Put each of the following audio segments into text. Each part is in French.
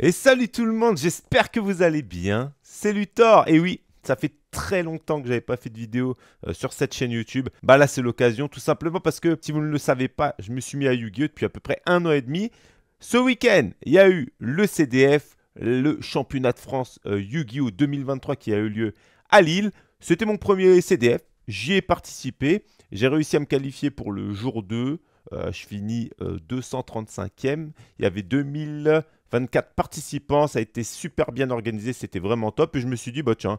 Et salut tout le monde, j'espère que vous allez bien. C'est Luthor, et oui, ça fait très longtemps que j'avais pas fait de vidéo euh, sur cette chaîne YouTube. Bah là c'est l'occasion, tout simplement parce que si vous ne le savez pas, je me suis mis à Yu-Gi-Oh depuis à peu près un an et demi. Ce week-end, il y a eu le CDF, le championnat de France euh, Yu-Gi-Oh 2023 qui a eu lieu à Lille. C'était mon premier CDF, j'y ai participé, j'ai réussi à me qualifier pour le jour 2. Euh, je finis 235e. Il y avait 2000... 24 participants, ça a été super bien organisé, c'était vraiment top. Et je me suis dit, bah tiens,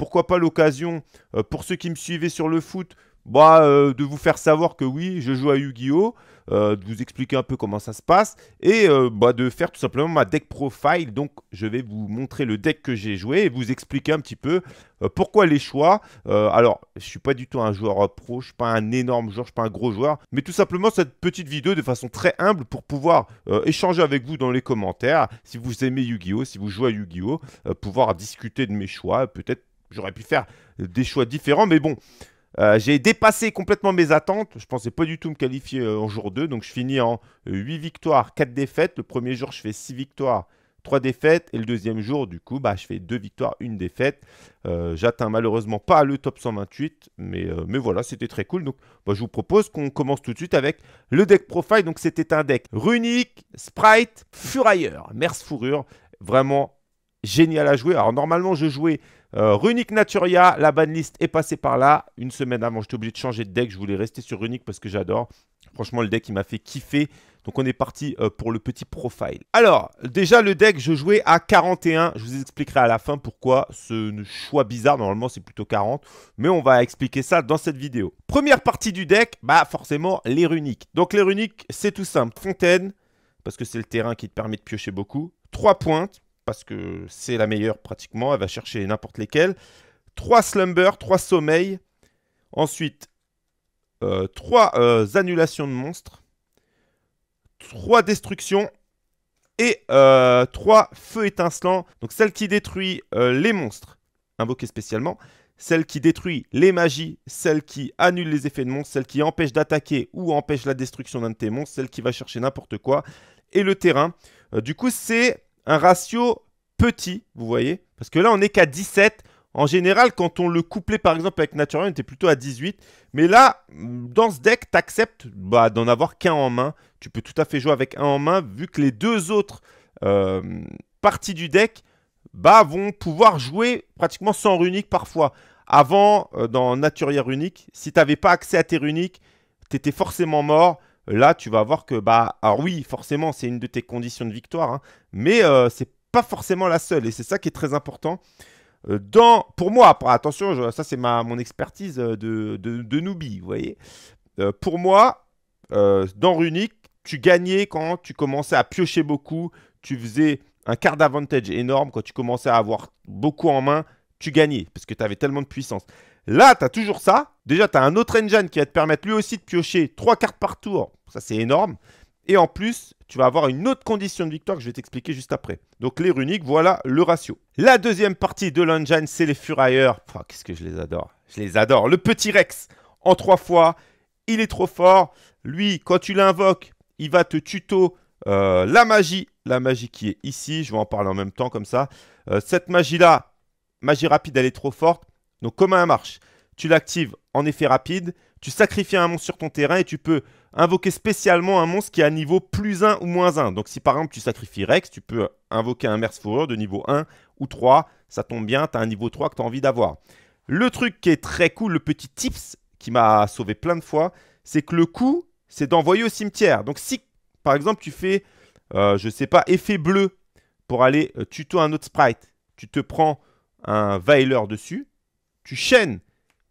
pourquoi pas l'occasion, euh, pour ceux qui me suivaient sur le foot, bah, euh, de vous faire savoir que oui, je joue à Yu-Gi-Oh! Euh, de vous expliquer un peu comment ça se passe et bah, de faire tout simplement ma deck profile. Donc, je vais vous montrer le deck que j'ai joué et vous expliquer un petit peu pourquoi les choix. alors, je ne suis pas du tout un joueur pro, je suis pas un énorme joueur, je suis pas un gros joueur, mais tout simplement cette petite vidéo de façon très humble pour pouvoir échanger avec vous dans les commentaires si vous aimez Yu-Gi-Oh! si vous jouez à Yu-Gi-Oh! pouvoir discuter de mes choix, peut-être j'aurais pu faire des choix différents, mais bon, euh, j'ai dépassé complètement mes attentes. Je pensais pas du tout me qualifier euh, en jour 2. Donc je finis en 8 victoires, 4 défaites. Le premier jour, je fais 6 victoires, 3 défaites. Et le deuxième jour, du coup, bah, je fais 2 victoires, 1 défaite. Euh, j'atteins malheureusement pas le top 128. Mais, mais voilà, c'était très cool. Donc bah, je vous propose qu'on commence tout de suite avec le deck profile. Donc c'était un deck runique, sprite, furailleur, merci fourrure. Vraiment génial à jouer. Alors normalement, je jouais runique euh, Runic Naturia, la banlist est passée par là. Une semaine avant, j'étais obligé de changer de deck. Je voulais rester sur Runic parce que j'adore. Franchement, le deck, il m'a fait kiffer. Donc on est parti euh, pour le petit profile. Alors, déjà le deck, je jouais à 41. Je vous expliquerai à la fin pourquoi ce choix bizarre. Normalement, c'est plutôt 40. Mais on va expliquer ça dans cette vidéo. Première partie du deck, bah forcément les runiques. Donc les runiques, c'est tout simple. Fontaine, parce que c'est le terrain qui te permet de piocher beaucoup. 3 pointes parce que c'est la meilleure pratiquement, elle va chercher n'importe lesquelles. 3 slumber, 3 sommeils. Ensuite, 3 euh, euh, annulations de monstres. 3 destructions. Et 3 euh, feux étincelants. Donc celle qui détruit les monstres, invoquée spécialement. Celle qui détruit les magies, celle qui annule les effets de monstres, celle qui empêche d'attaquer ou empêche la destruction d'un de tes monstres, celle qui va chercher n'importe quoi, et le terrain. du coup, c'est un ratio petit, vous voyez Parce que là, on n'est qu'à 17. En général, quand on le couplait par exemple avec Natural, on était plutôt à 18. Mais là, dans ce deck, tu acceptes bah, d'en avoir qu'un en main. Tu peux tout à fait jouer avec un en main, vu que les deux autres euh, parties du deck bah, vont pouvoir jouer pratiquement sans runique parfois. Avant, euh, dans Naturière runique, si tu n'avais pas accès à tes runiques, tu étais forcément mort. Là, tu vas voir que, bah, alors oui, forcément, c'est une de tes conditions de victoire, hein, mais euh, c'est pas forcément la seule, et c'est ça qui est très important. Euh, dans, pour moi, attention, ça c'est mon expertise euh, de, de, vous voyez. pour moi, dans Runic, tu gagnais quand tu commençais à piocher beaucoup, tu faisais un quart d'avantage énorme, quand tu commençais à avoir beaucoup en main, tu gagnais, parce que tu avais tellement de puissance. Là, tu as toujours ça. Déjà, tu as un autre engine qui va te permettre lui aussi de piocher trois cartes par tour. Ça, c'est énorme. Et en plus, tu vas avoir une autre condition de victoire que je vais t'expliquer juste après. Donc les runiques, voilà le ratio. La deuxième partie de l'engine, c'est les Furailleurs. Qu'est-ce que je les adore. Je les adore. Le petit Rex, en trois fois, il est trop fort. Lui, quand tu l'invoques, il va te tuto euh, la magie. La magie qui est ici, je vais en parler en même temps comme ça. Euh, cette magie-là, magie rapide, elle est trop forte. Donc comment elle marche Tu l'actives en effet rapide, tu sacrifies un monstre sur ton terrain et tu peux invoquer spécialement un monstre qui est à niveau plus 1 ou moins 1. Donc si par exemple tu sacrifies Rex, tu peux invoquer un Merce de niveau 1 ou 3. Ça tombe bien, tu as un niveau 3 que tu as envie d'avoir. Le truc qui est très cool, le petit tips qui m'a sauvé plein de fois, c'est que le coup, c'est d'envoyer au cimetière. Donc si par exemple tu fais, je euh, je sais pas, effet bleu pour aller euh, tuto un autre sprite, tu te prends un Veiler dessus, tu chaînes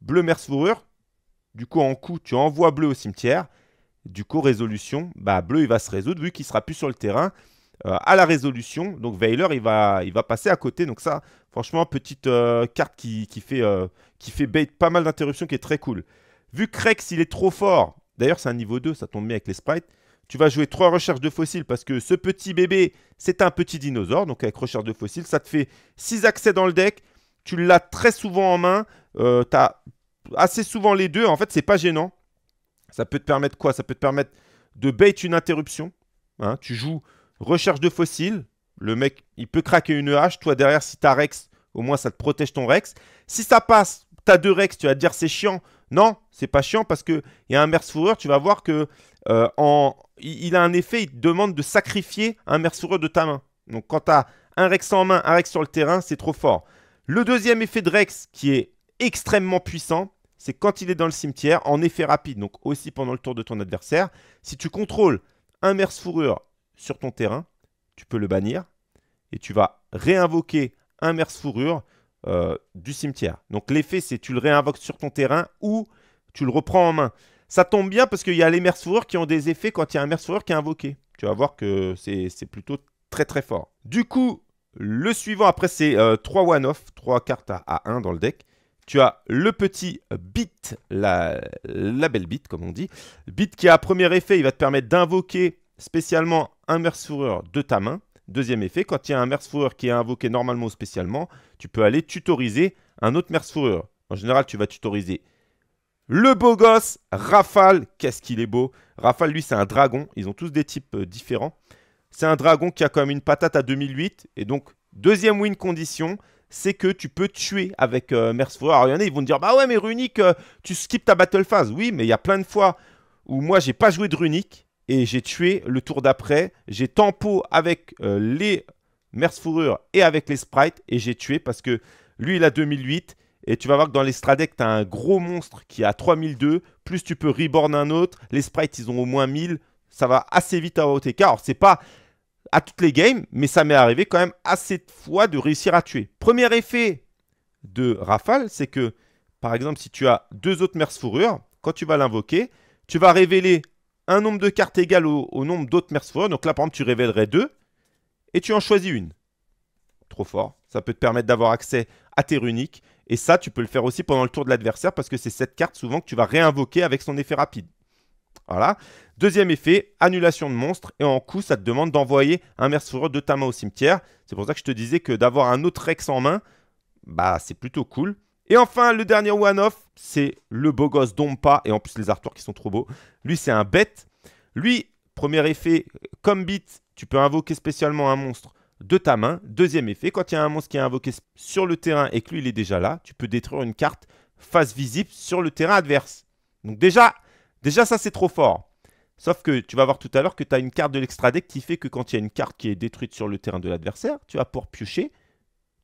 bleu Fourrure. du coup en coup tu envoies bleu au cimetière, du coup résolution, bah bleu il va se résoudre vu qu'il sera plus sur le terrain euh, à la résolution, donc Veiler il va, il va passer à côté, donc ça franchement petite euh, carte qui, fait, euh, qui fait bait pas mal d'interruptions qui est très cool. Vu que Rex il est trop fort, d'ailleurs c'est un niveau 2 ça tombe bien avec les sprites, tu vas jouer trois recherches de fossiles parce que ce petit bébé, c'est un petit dinosaure. Donc avec recherche de fossiles, ça te fait 6 accès dans le deck tu l'as très souvent en main, euh, tu as assez souvent les deux, en fait, c'est pas gênant. Ça peut te permettre quoi Ça peut te permettre de bait une interruption. Hein. tu joues recherche de fossiles, le mec, il peut craquer une hache, toi derrière, si tu as Rex, au moins ça te protège ton Rex. Si ça passe, tu as deux Rex, tu vas te dire c'est chiant. Non, c'est pas chiant parce qu'il y a un Fourreur. tu vas voir que euh, en... il a un effet, il te demande de sacrifier un Fourreur de ta main. Donc quand as un Rex en main, un Rex sur le terrain, c'est trop fort. Le deuxième effet de Rex, qui est extrêmement puissant, c'est quand il est dans le cimetière, en effet rapide, donc aussi pendant le tour de ton adversaire. Si tu contrôles un merce fourrure sur ton terrain, tu peux le bannir et tu vas réinvoquer un merce fourrure euh, du cimetière. Donc l'effet, c'est tu le réinvoques sur ton terrain ou tu le reprends en main. Ça tombe bien parce qu'il y a les Mers fourrures qui ont des effets quand il y a un merce fourrure qui est invoqué. Tu vas voir que c'est plutôt très très fort. Du coup, le suivant, après, c'est 3 euh, one-off, 3 cartes à, 1 dans le deck. Tu as le petit bit la, belle bit comme on dit. Bit qui a premier effet, il va te permettre d'invoquer spécialement un Fourreur de ta main. Deuxième effet, quand il y a un Fourreur qui est invoqué normalement ou spécialement, tu peux aller tutoriser un autre merceureur. En général, tu vas tutoriser le beau gosse, Rafale, qu'est-ce qu'il est beau. Rafale, lui, c'est un dragon. Ils ont tous des types euh, différents. C'est un dragon qui a quand même une patate à 2008. Et donc, deuxième win condition, c'est que tu peux tuer avec euh, Regardez, Alors, il y en a, ils vont te dire Bah ouais, mais Runic, euh, tu skips ta battle phase. Oui, mais il y a plein de fois où moi, j'ai pas joué de Runic et j'ai tué le tour d'après. J'ai tempo avec euh, les les fourrure et avec les Sprites et j'ai tué parce que lui, il a 2008. Et tu vas voir que dans les tu as un gros monstre qui a 3002. Plus tu peux reborn un autre. Les Sprites, ils ont au moins 1000 ça va assez vite à OTK. Alors, c'est pas à toutes les games, mais ça m'est arrivé quand même assez de fois de réussir à tuer. Premier effet de Rafale, c'est que, par exemple, si tu as deux autres mers fourrures, quand tu vas l'invoquer, tu vas révéler un nombre de cartes égal au, nombre d'autres mers fourrures. Donc là, par exemple, tu révélerais deux et tu en choisis une. Trop fort. Ça peut te permettre d'avoir accès à tes runiques. Et ça, tu peux le faire aussi pendant le tour de l'adversaire parce que c'est cette carte souvent que tu vas réinvoquer avec son effet rapide. Voilà. Deuxième effet, annulation de monstre. Et en coup, ça te demande d'envoyer un mercenaire de ta main au cimetière. C'est pour ça que je te disais que d'avoir un autre Rex en main, bah c'est plutôt cool. Et enfin, le dernier one-off, c'est le beau gosse Dompa. Et en plus, les artoirs qui sont trop beaux. Lui, c'est un bête. Lui, premier effet, comme beat, tu peux invoquer spécialement un monstre de ta main. Deuxième effet, quand il y a un monstre qui est invoqué sur le terrain et que lui, il est déjà là, tu peux détruire une carte face visible sur le terrain adverse. Donc déjà, Déjà, ça, c'est trop fort. Sauf que tu vas voir tout à l'heure que tu as une carte de l'extra deck qui fait que quand il y a une carte qui est détruite sur le terrain de l'adversaire, tu vas pouvoir piocher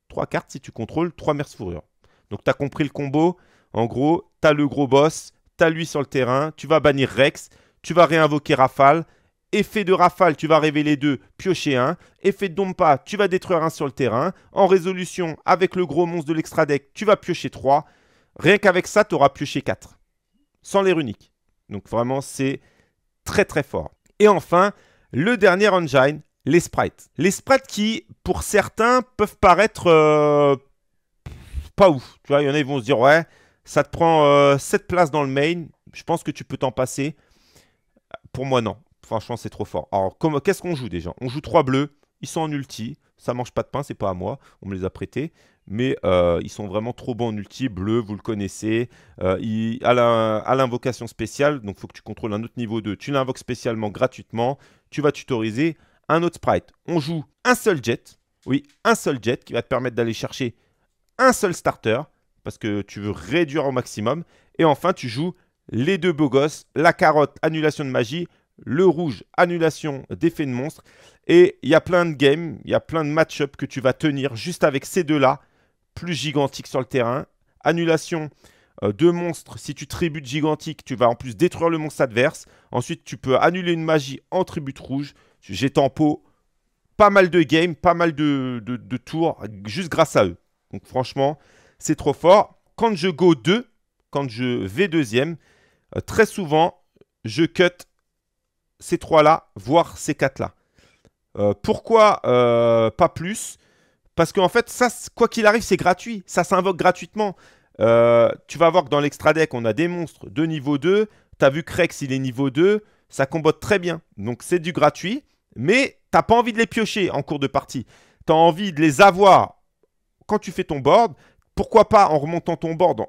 3 cartes si tu contrôles 3 mers fourrure. Donc tu as compris le combo. En gros, tu as le gros boss, tu as lui sur le terrain, tu vas bannir Rex, tu vas réinvoquer Rafale. Effet de Rafale, tu vas révéler 2, piocher 1. Effet de Dompa, tu vas détruire 1 sur le terrain. En résolution, avec le gros monstre de l'extra deck, tu vas piocher 3. Rien qu'avec ça, tu auras pioché 4. Sans les runiques. Donc vraiment, c'est très très fort. Et enfin, le dernier engine, les sprites. Les sprites qui, pour certains, peuvent paraître euh, pas ouf. Tu vois, il y en a, ils vont se dire, ouais, ça te prend 7 euh, places dans le main, je pense que tu peux t'en passer. Pour moi, non. Franchement, c'est trop fort. Alors, qu'est-ce qu'on joue déjà On joue 3 bleus, ils sont en ulti ça mange pas de pain, c'est pas à moi, on me les a prêtés. Mais euh, ils sont vraiment trop bons en ulti, bleu, vous le connaissez. Euh, à l'invocation spéciale, donc il faut que tu contrôles un autre niveau 2, tu l'invoques spécialement gratuitement, tu vas tutoriser un autre sprite. On joue un seul jet, oui, un seul jet qui va te permettre d'aller chercher un seul starter, parce que tu veux réduire au maximum. Et enfin, tu joues les deux beaux gosses, la carotte, annulation de magie, le rouge, annulation d'effet de monstre. Et il y a plein de games, il y a plein de match-up que tu vas tenir juste avec ces deux-là, plus gigantiques sur le terrain. Annulation euh, de monstre, si tu tributes gigantique, tu vas en plus détruire le monstre adverse. Ensuite, tu peux annuler une magie en tribute rouge. J'ai tempo, pas mal de games, pas mal de, tours, juste grâce à eux. Donc franchement, c'est trop fort. Quand je go 2, quand je vais deuxième, euh, très souvent, je cut ces trois-là, voire ces quatre-là. Euh, pourquoi euh, pas plus Parce qu'en fait, ça, quoi qu'il arrive, c'est gratuit. Ça s'invoque gratuitement. Euh, tu vas voir que dans l'extra deck, on a des monstres de niveau 2. Tu as vu Krex, il est niveau 2. Ça combote très bien. Donc c'est du gratuit. Mais t'as pas envie de les piocher en cours de partie. Tu as envie de les avoir quand tu fais ton board. Pourquoi pas en remontant ton board,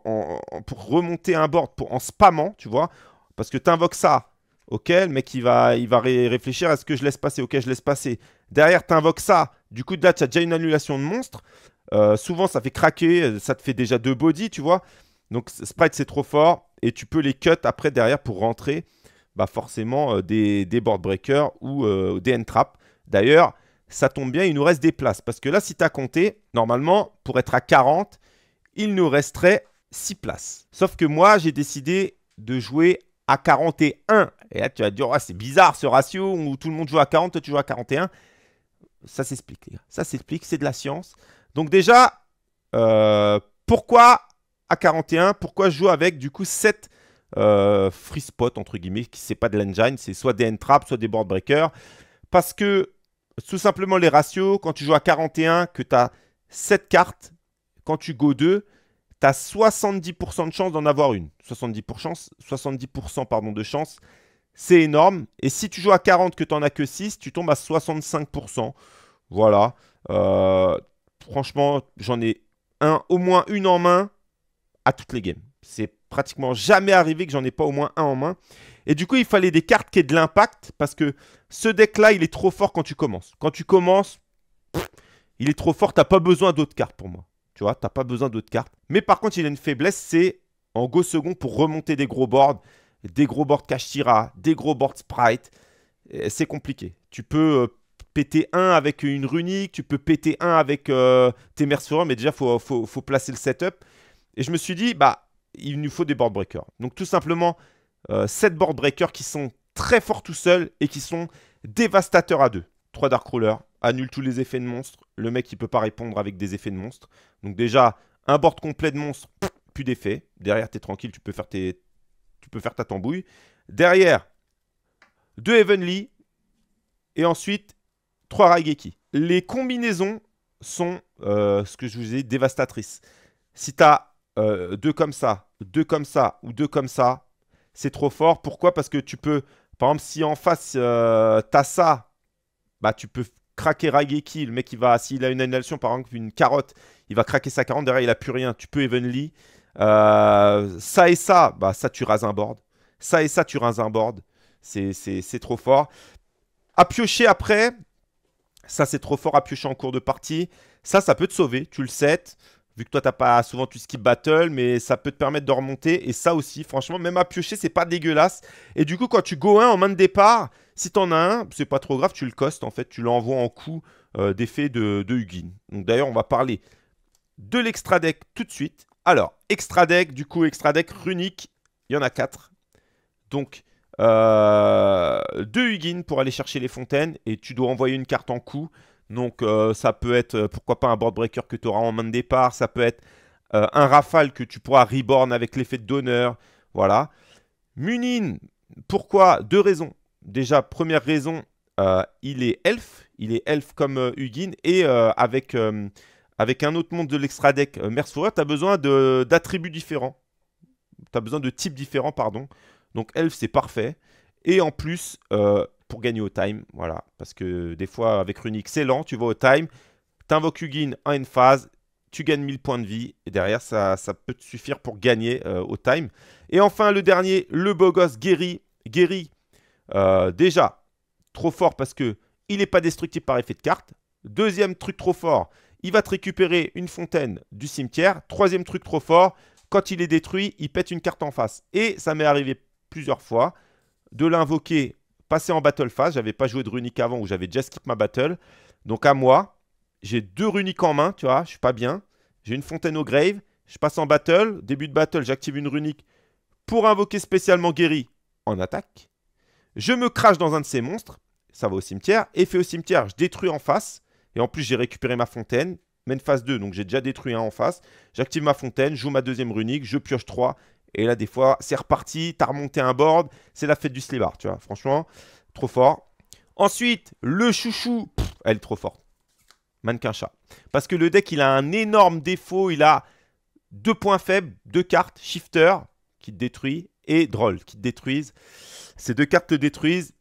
pour remonter un board, pour, en spamant, tu vois Parce que tu invoques ça Ok, le mec, il va, il va réfléchir à ce que je laisse passer Ok, je laisse passer. Derrière, tu invoques ça. Du coup, là, tu as déjà une annulation de monstre. Euh, souvent, ça fait craquer. Euh, ça te fait déjà deux body, tu vois. Donc, Sprite, c'est trop fort. Et tu peux les cut après, derrière, pour rentrer bah, forcément euh, des, des, board breakers ou des end D'ailleurs, ça tombe bien, il nous reste des places. Parce que là, si tu as compté, normalement, pour être à 40, il nous resterait 6 places. Sauf que moi, j'ai décidé de jouer à 41. Et là, tu vas te dire, c'est bizarre ce ratio où tout le monde joue à 40, toi tu joues à 41. Ça s'explique, Ça s'explique, c'est de la science. Donc déjà, euh, pourquoi à 41 Pourquoi je joue avec du coup 7 euh, free spots, entre guillemets, qui c'est pas de l'engine, c'est soit des entraps, soit des board breakers Parce que tout simplement les ratios, quand tu joues à 41, que tu as 7 cartes, quand tu go 2, tu as 70% de chance d'en avoir une. 70%, chance, 70% pardon, de chance, c'est énorme. Et si tu joues à 40 que tu n'en as que 6, tu tombes à 65%. Voilà. Euh, franchement, j'en ai un, au moins une en main à toutes les games. C'est pratiquement jamais arrivé que j'en ai pas au moins un en main. Et du coup, il fallait des cartes qui aient de l'impact parce que ce deck-là, il est trop fort quand tu commences. Quand tu commences, il est trop fort, t'as pas besoin d'autres cartes pour moi. Tu vois, t'as pas besoin d'autres cartes. Mais par contre, il a une faiblesse, c'est en go second pour remonter des gros boards, des gros boards Kashira, des gros boards Sprite. C'est compliqué. Tu peux euh, péter un avec une runique, tu peux péter un avec euh, tes mercenaires, mais déjà, faut, faut, placer le setup. Et je me suis dit, bah, il nous faut des board breakers. Donc, tout simplement, euh, 7 board breakers qui sont très forts tout seuls et qui sont dévastateurs à deux. 3 Dark rulers annule tous les effets de monstre. Le mec, il peut pas répondre avec des effets de monstre. Donc déjà, un board complet de monstre, plus d'effets. Derrière, t'es tranquille, tu peux faire tes... Tu peux faire ta tambouille. Derrière, deux Heavenly. Et ensuite, trois Raigeki. Les combinaisons sont, euh, ce que je vous ai dit, dévastatrices. Si t'as euh, deux comme ça, deux comme ça ou deux comme ça, c'est trop fort. Pourquoi Parce que tu peux, par exemple, si en face euh, as ça, bah tu peux craquer Rageki, le mec il va, s'il a une annulation par exemple, une carotte, il va craquer sa carotte, derrière il a plus rien, tu peux Evenly. Euh, ça et ça, bah ça tu rases un board. Ça et ça tu rases un board. C'est trop fort. À piocher après, ça c'est trop fort à piocher en cours de partie. Ça, ça peut te sauver, tu le set vu que toi t'as pas souvent tu skip battle mais ça peut te permettre de remonter et ça aussi franchement même à piocher c'est pas dégueulasse et du coup quand tu go un en main de départ si t'en as un c'est pas trop grave tu le costes en fait tu l'envoies en coup euh, d'effet de, de donc d'ailleurs on va parler de l'extra deck tout de suite alors extra deck du coup extra deck runique il y en a 4 donc euh, deux Hugin pour aller chercher les fontaines et tu dois envoyer une carte en coup donc euh, ça peut être, euh, pourquoi pas, un board breaker que tu auras en main de départ, ça peut être euh, un rafale que tu pourras reborn avec l'effet de donneur, voilà. Munin, pourquoi Deux raisons. Déjà, première raison, il est elf. il est elf comme Hugin, et avec, avec un autre monde de l'extra deck, Mercenaire, tu as besoin d'attributs différents. Tu as besoin de types différents, pardon. Donc elf, c'est parfait. Et en plus, pour gagner au time. Voilà. Parce que des fois, avec Runic, c'est lent. Tu vas au time, t'invoques Hugin en une phase, tu gagnes 1000 points de vie. Et derrière, ça, ça peut te suffire pour gagner euh, au time. Et enfin, le dernier, le beau gosse Guéri. Guéri, euh, déjà, trop fort parce que il n'est pas destructible par effet de carte. Deuxième truc trop fort, il va te récupérer une fontaine du cimetière. Troisième truc trop fort, quand il est détruit, il pète une carte en face. Et ça m'est arrivé plusieurs fois de l'invoquer passer en battle phase. J'avais pas joué de runique avant où j'avais déjà skip ma battle. Donc à moi, j'ai deux runiques en main, tu vois, je suis pas bien. J'ai une fontaine au grave, je passe en battle. Début de battle, j'active une runique pour invoquer spécialement guéri en attaque. Je me crache dans un de ces monstres, ça va au cimetière. Effet au cimetière, je détruis en face. Et en plus, j'ai récupéré ma fontaine, même phase 2, donc j'ai déjà détruit un en face. J'active ma fontaine, joue ma deuxième runique, je pioche 3, et là, des fois, c'est reparti, t'as remonté un board, c'est la fête du slibar, tu vois. Franchement, trop fort. Ensuite, le chouchou, elle est trop forte. Mannequin chat. Parce que le deck, il a un énorme défaut. Il a deux points faibles, deux cartes, shifter, qui te détruit, et droll, qui te détruisent. Ces deux cartes te détruisent.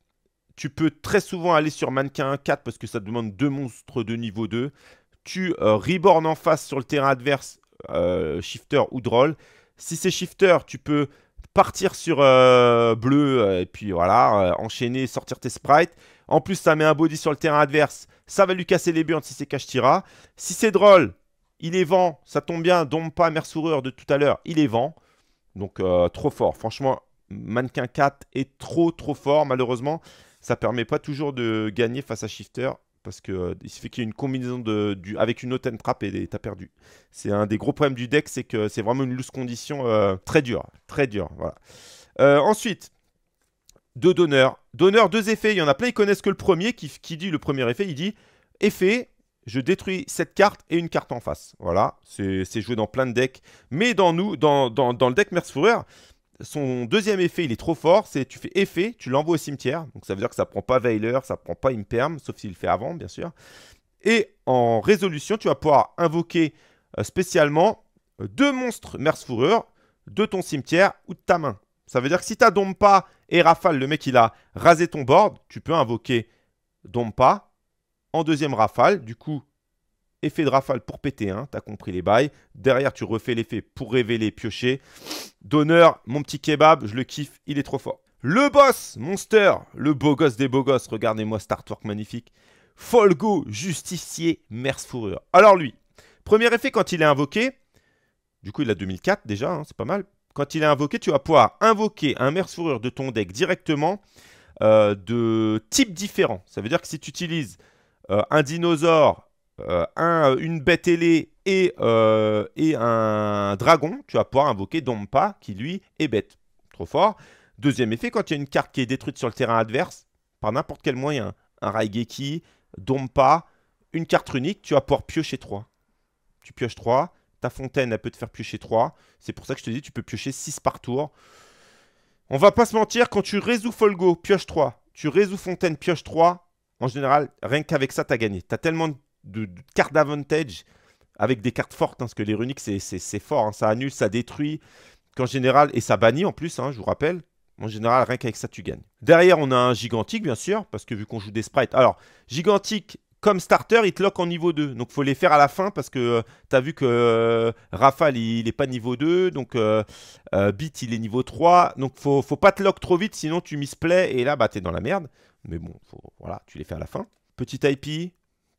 Tu peux très souvent aller sur mannequin 4 parce que ça demande deux monstres de niveau 2. Tu euh, rebornes en face sur le terrain adverse, euh, shifter ou droll. Si c'est shifter, tu peux partir sur euh, bleu euh, et puis voilà, euh, enchaîner, sortir tes sprites. En plus, ça met un body sur le terrain adverse. Ça va lui casser les burns si c'est Cash tira. Si c'est drôle, il est vent. Ça tombe bien. pas, mère soureur de tout à l'heure, il est vent. Donc trop fort. Franchement, mannequin 4 est trop trop fort. Malheureusement, ça permet pas toujours de gagner face à shifter parce que se euh, il fait qu'il y ait une combinaison de, avec une autre trap et t'as perdu. C'est un des gros problèmes du deck, c'est que c'est vraiment une loose condition euh, très dure, très dure. Voilà. Euh, ensuite, deux donneurs. Donneurs, deux effets. Il y en a plein, ils connaissent que le premier qui, qui dit le premier effet. Il dit effet, je détruis cette carte et une carte en face. Voilà, c'est joué dans plein de decks. Mais dans nous, dans, dans, le deck foureur son deuxième effet, il est trop fort, c'est tu fais effet, tu l'envoies au cimetière. Donc ça veut dire que ça prend pas Veiler, ça prend pas Imperm, sauf s'il le fait avant, bien sûr. Et en résolution, tu vas pouvoir invoquer euh, spécialement euh, deux monstres Fourrure de ton cimetière ou de ta main. Ça veut dire que si tu Dompa et Rafale, le mec il a rasé ton board, tu peux invoquer Dompa en deuxième Rafale. Du coup, effet de rafale pour péter, tu hein, t'as compris les bails. Derrière, tu refais l'effet pour révéler, piocher. D'honneur, mon petit kebab, je le kiffe, il est trop fort. Le boss, Monster, le beau gosse des beaux gosses, regardez-moi cet artwork magnifique. Folgo, justicier, merce fourrure. Alors lui, premier effet quand il est invoqué, du coup il a 2004 déjà, hein, c'est pas mal. Quand il est invoqué, tu vas pouvoir invoquer un merce fourrure de ton deck directement euh, de type différent. Ça veut dire que si tu utilises euh, un dinosaure euh, un, euh, une bête ailée et, euh, et, un dragon, tu vas pouvoir invoquer Dompa qui lui est bête. Trop fort. Deuxième effet, quand il y a une carte qui est détruite sur le terrain adverse, par n'importe quel moyen, un Raigeki, Dompa, une carte unique, tu vas pouvoir piocher 3. Tu pioches 3, ta fontaine elle peut te faire piocher 3. C'est pour ça que je te dis tu peux piocher 6 par tour. On va pas se mentir, quand tu résous Folgo, pioche 3, tu résous Fontaine, pioche 3, en général, rien qu'avec ça, tu as gagné. as tellement de de, cartes d'avantage avec des cartes fortes, hein, parce que les runiques, c'est fort, hein, ça annule, ça détruit, qu'en général, et ça bannit en plus, hein, je vous rappelle. En général, rien qu'avec ça, tu gagnes. Derrière, on a un gigantique, bien sûr, parce que vu qu'on joue des sprites. Alors, gigantique, comme starter, il te lock en niveau 2. Donc, faut les faire à la fin parce que euh, t'as tu vu que euh, Rafale, il est pas niveau 2. Donc, euh, Beat, il est niveau 3. Donc, faut, pas te lock trop vite, sinon tu misplays Et là, bah, t'es dans la merde. Mais bon, voilà, tu les fais à la fin. Petit IP,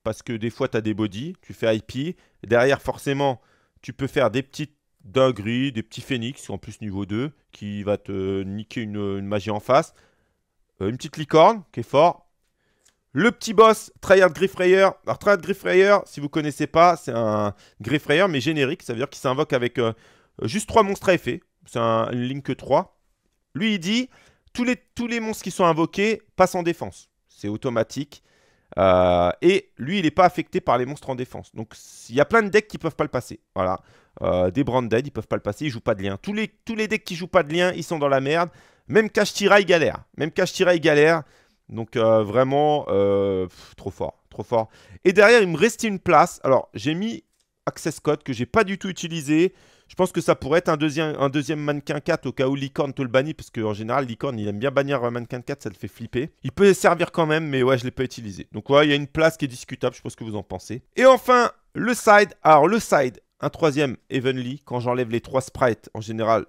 parce que des fois, tu as des bodies, tu fais IP. Derrière, forcément, tu peux faire des petites dingueries, des petits phénix, en plus niveau 2, qui va te niquer une, magie en face. Euh, une petite licorne, qui est fort. Le petit boss, Tryhard Griffrayer. Alors, Tryhard Griffrayer, si vous connaissez pas, c'est un Griffrayer, mais générique. Ça veut dire qu'il s'invoque avec euh, euh, juste 3 monstres à effet. C'est un Link 3. Lui, il dit tous les, tous les monstres qui sont invoqués passent en défense. C'est automatique. Euh, et lui, il n'est pas affecté par les monstres en défense. Donc, il y a plein de decks qui peuvent pas le passer. Voilà. Euh, des Branded, ils peuvent pas le passer, ils jouent pas de lien. Tous les, tous les decks qui jouent pas de lien, ils sont dans la merde. Même Cash Tira, galère. Même Cash Tira, galère. Donc, euh, vraiment, euh, trop fort. Trop fort. Et derrière, il me restait une place. Alors, j'ai mis Access Code que j'ai pas du tout utilisé. Je pense que ça pourrait être un deuxième, mannequin 4 au cas où Licorne te le bannit, parce qu'en général, Licorne, il aime bien bannir un mannequin 4, ça le fait flipper. Il peut servir quand même, mais ouais, je ne l'ai pas utilisé. Donc ouais, il y a une place qui est discutable, je sais pas ce que vous en pensez. Et enfin, le side. Alors le side, un troisième Evenly. Quand j'enlève les trois sprites, en général,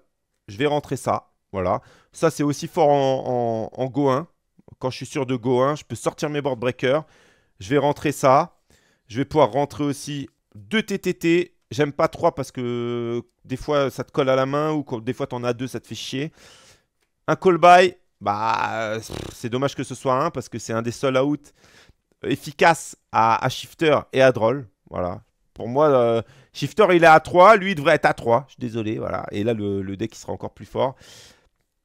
je vais rentrer ça. Voilà. Ça, c'est aussi fort en, en, Go 1. Quand je suis sûr de Go 1, je peux sortir mes board breakers. Je vais rentrer ça. Je vais pouvoir rentrer aussi deux TTT, J'aime pas 3 parce que des fois ça te colle à la main ou des fois t'en as 2, ça te fait chier. Un call by, bah c'est dommage que ce soit un parce que c'est un des seuls out efficaces à, shifter et à droll. Voilà. Pour moi, euh, shifter il est à 3, lui il devrait être à 3. Je suis désolé, voilà. Et là le, deck il sera encore plus fort.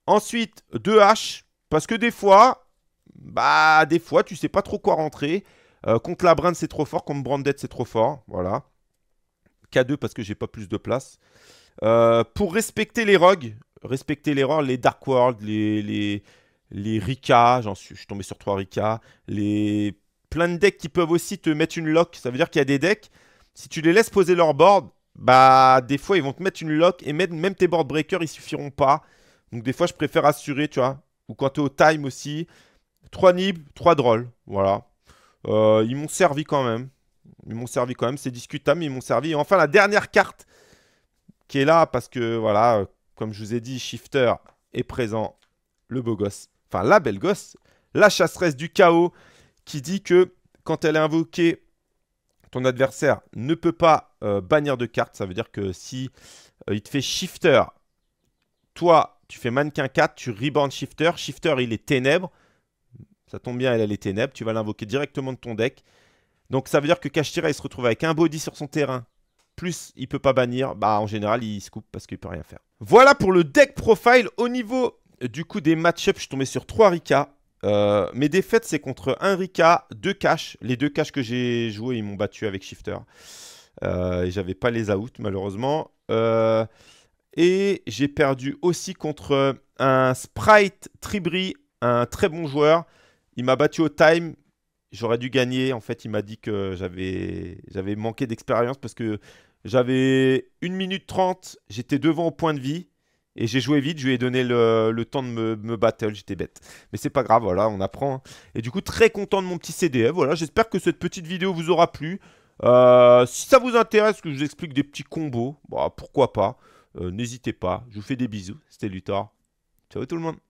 Ensuite, 2H, parce que des fois, bah des fois tu sais pas trop quoi rentrer. Euh, contre la brinde c'est trop fort, contre Branded c'est trop fort, voilà. K2 parce que j'ai pas plus de place. Euh, pour respecter les rogues, respecter les rogues, les Dark World, les, les, les Rika, j'en suis, je tombé sur trois Rika, les plein de decks qui peuvent aussi te mettre une lock. Ça veut dire qu'il y a des decks, si tu les laisses poser leur board, bah des fois ils vont te mettre une lock et même, tes board breakers ils suffiront pas. Donc des fois je préfère assurer, tu vois. Ou quand tu es au time aussi. 3 nibs, 3 drôles, voilà. Euh, ils m'ont servi quand même. Ils m'ont servi quand même, c'est discutable, mais ils m'ont servi. Et enfin, la dernière carte qui est là, parce que voilà, comme je vous ai dit, Shifter est présent, le beau gosse, enfin la belle gosse, la chasseresse du chaos, qui dit que quand elle est invoquée, ton adversaire ne peut pas euh, bannir de carte. Ça veut dire que si euh, il te fait Shifter, toi, tu fais mannequin 4, tu reborn Shifter. Shifter, il est ténèbre, Ça tombe bien, elle, elle est ténèbres. Tu vas l'invoquer directement de ton deck. Donc ça veut dire que Kashtira, il se retrouve avec un body sur son terrain, plus il peut pas bannir, bah en général, il se coupe parce qu'il peut rien faire. Voilà pour le deck profile. Au niveau euh, du coup des match-ups, je suis tombé sur 3 Rika. Euh, mes défaites, c'est contre un Rika, deux cash. Les deux cash que j'ai joué, ils m'ont battu avec Shifter. Euh, j'avais pas les out, malheureusement. et j'ai perdu aussi contre un Sprite Tribri, un très bon joueur. Il m'a battu au time, j'aurais dû gagner. En fait, il m'a dit que j'avais, manqué d'expérience parce que j'avais 1 minute 30, j'étais devant au point de vie. Et j'ai joué vite, je lui ai donné le, temps de me, me j'étais bête. Mais c'est pas grave, voilà, on apprend. Hein. Et du coup, très content de mon petit CDF, voilà, j'espère que cette petite vidéo vous aura plu. Euh, si ça vous intéresse que je vous explique des petits combos, bah, pourquoi pas, euh, n'hésitez pas. Je vous fais des bisous, c'était Luthor. Ciao tout le monde